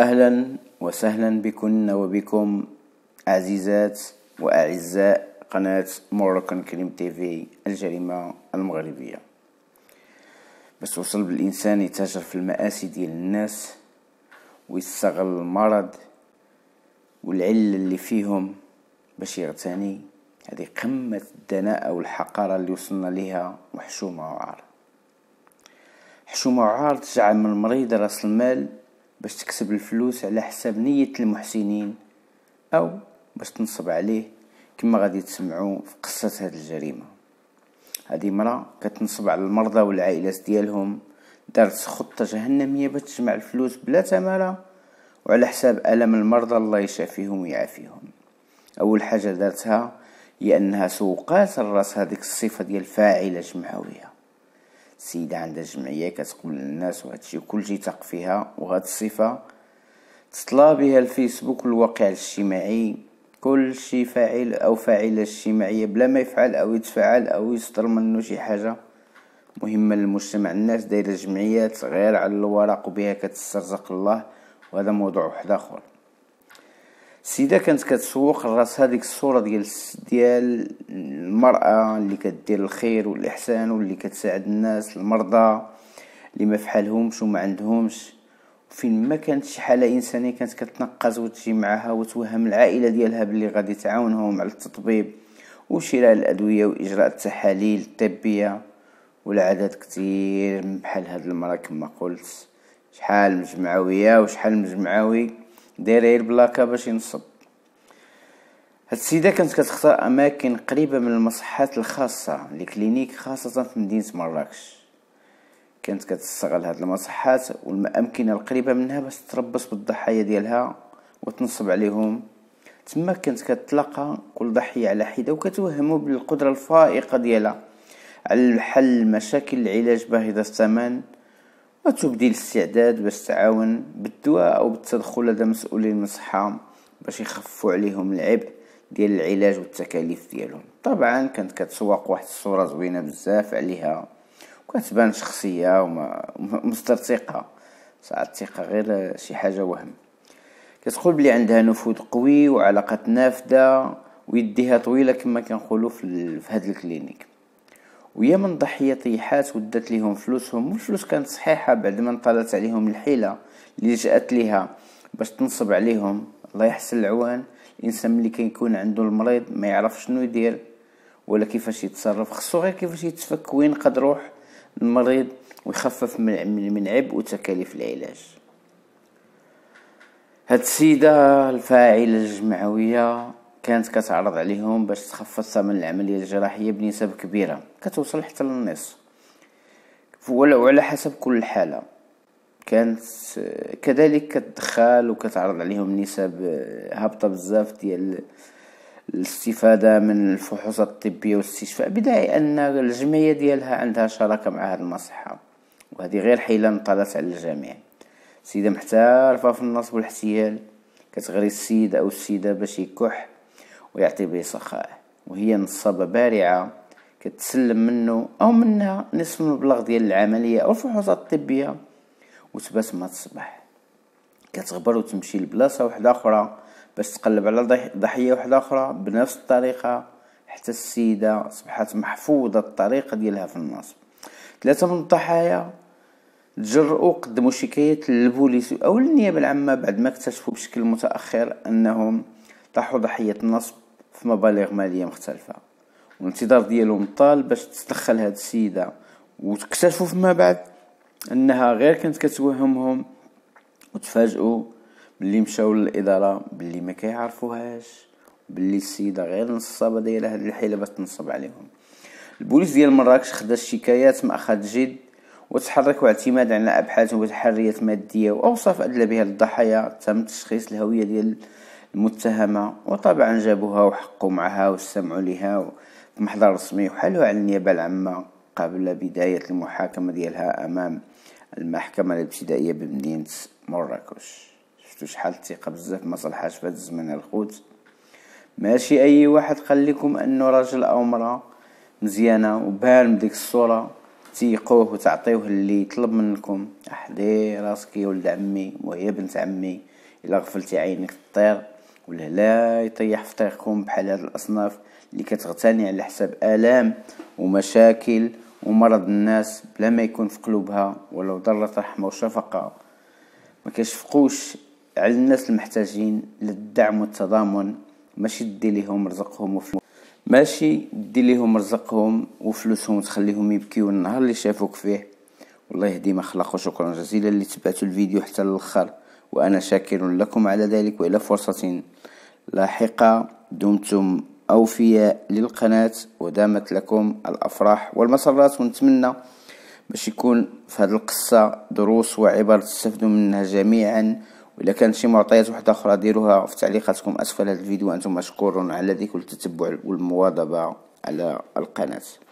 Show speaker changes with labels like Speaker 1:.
Speaker 1: أهلا وسهلا بكن وبكم عزيزات وأعزاء قناة موروكان كريم تيفي الجريمة المغربية بس وصل بالإنسان يتاجر في المآسي ديال الناس ويستغل المرض والعلة اللي فيهم باش يغتني هذه قمة الدناءة والحقارة اللي وصلنا ليها وحشومة وعار حشومة وعار تجعل من المريض راس المال باش تكسب الفلوس على حساب نية المحسنين أو باش تنصب عليه كما غادي تسمعوا في قصة هذه الجريمة هذه مرأة كتنصب على المرضى والعائلات ديالهم دارت خطة جهنمية باش تجمع الفلوس بلا تمارة وعلى حساب ألم المرضى الله يشافيهم ويعافيهم أول حاجة دارتها هي أنها سوقات الراس هذيك الصفة ديال فاعلة جمعوية سيدة عندها جمعية كتقبل الناس وهادشي كلشي تق فيها وهاد الصفة تطلع بها الفيسبوك الواقع الاجتماعي كلشي فاعل او فاعلة اجتماعية بلا ما يفعل او يتفعل او يصدر منه شي حاجة مهمة للمجتمع الناس دايرة جمعيات غير على الورق وبها كتسترزق الله وهذا موضوع واحد اخر السيده كانت كتسوق لراسها هذيك الصوره ديال ديال المراه اللي كدير الخير والاحسان واللي كتساعد الناس المرضى اللي ما فحالهمش وما عندهمش فين ما كانت شي حاله انسانيه كانت كتنقز وتجي معها وتوهم العائله ديالها باللي غادي تعاونهم على التطبيب وشراء الادويه واجراء التحاليل الطبيه والعدد كتير بحال هاد المراه كما قلت شحال مجمعويه وشحال مجمعوي داير غير بلاكا باش ينصب هاد السيده كانت كتختار اماكن قريبه من المصحات الخاصه لكلينيك خاصه في مدينه مراكش كانت كتستغل هاد المصحات والامكنه القريبه منها باش تربص بالضحايا ديالها وتنصب عليهم تما كانت كتلقى كل ضحيه على حده وكتوهمو بالقدره الفائقه ديالها على حل مشاكل العلاج باهظه الثمن وتبدي الاستعداد باش تعاون بالدواء او بالتدخل لدى مسؤولين الصحه باش يخفوا عليهم العبء ديال العلاج والتكاليف ديالهم طبعا كانت كتسوق واحد الصوره زوينه بزاف عليها وكتبان شخصيه ومصدر ثقه ساعات الثقه غير شي حاجه وهم كتقول بلي عندها نفوذ قوي وعلاقات نافذه ويديها طويله كما كنقولوا في هذا الكلينيك ويا من ضحية طيحات ودات ليهم فلوسهم والفلوس كانت صحيحة بعد ما انطلت عليهم الحيلة اللي جات ليها باش تنصب عليهم الله يحسن العوان الانسان ملي كيكون عنده المريض ما يعرف شنو يدير ولا كيفاش يتصرف خصو غير كيفاش يتفك وين قد روح المريض ويخفف من عبء وتكاليف العلاج هاد السيدة الفاعلة الجمعوية كانت كتعرض عليهم باش تخفض ثمن العملية الجراحية بنسب كبيرة كتوصل حتى للنص ولو على حسب كل حالة كانت كذلك كتدخل وكتعرض عليهم نسب آه، هابطة بزاف ديال الاستفادة من الفحوصات الطبية والاستشفاء بداعي أن الجمعية ديالها عندها شراكة مع هاد المصحة وهذه غير حيلة انطلت على الجميع السيدة محتارفة في النصب والاحتيال كتغري السيد أو السيدة باش يكح ويعطي به سخاء وهي نصابة بارعة كتسلم منه أو منها نصف المبلغ ديال العملية أو الفحوصات الطبية وتبات ما تصبح كتغبر وتمشي لبلاصة واحدة أخرى باش تقلب على ضحية واحدة أخرى بنفس الطريقة حتى السيدة أصبحت محفوظة الطريقة ديالها في النصب ثلاثة من الضحايا تجرؤوا قدموا شكاية للبوليس أو للنيابة العامة بعد ما اكتشفوا بشكل متأخر أنهم طاحوا ضحية نصب في مبالغ ماليه مختلفه والانتظار ديالهم طال باش تتدخل هاد السيده وتكتشفوا فيما بعد انها غير كانت كتوهمهم وتفاجئوا باللي مشاو للاداره باللي ما كيعرفوهاش باللي السيده غير نصابه دايره هاد الحيله باش تنصب عليهم البوليس ديال مراكش خدا الشكايات ما اخذ جد وتحرك واعتماد على ابحاث وتحريات ماديه واوصاف ادلى بها الضحايا تم تشخيص الهويه ديال المتهمة وطبعا جابوها وحقوا معها واستمعوا لها في محضر رسمي وحلوا على النيابة العامة قبل بداية المحاكمة ديالها أمام المحكمة الابتدائية بمدينة مراكش شفتو شحال الثقة بزاف ما صلحاش في الزمن الخوت ماشي أي واحد خليكم أنه رجل أو مرأة مزيانة وبان بديك الصورة تيقوه وتعطيوه اللي يطلب منكم أحدي راسك يا ولد عمي وهي بنت عمي الا غفلتي عينك تطير لا يطيح في طريقكم بحال هاد الاصناف اللي كتغتني على حساب الام ومشاكل ومرض الناس بلا ما يكون في قلوبها ولو ضرت رحمه وشفقه ما كيشفقوش على الناس المحتاجين للدعم والتضامن ماشي دي ليهم رزقهم وفلوس ماشي دي لهم رزقهم وفلوسهم تخليهم يبكيو النهار اللي شافوك فيه والله يهدي ما خلق وشكرا جزيلا اللي تبعتوا الفيديو حتى الاخر وأنا شاكر لكم على ذلك وإلى فرصة لاحقة دمتم أوفياء للقناة ودامت لكم الأفراح والمسرات ونتمنى باش يكون في هذه القصة دروس وعبر تستفدوا منها جميعا وإذا كان شي معطيات واحدة أخرى ديروها في تعليقاتكم أسفل هذا الفيديو أنتم مشكور على ذلك التتبع والمواظبة على القناة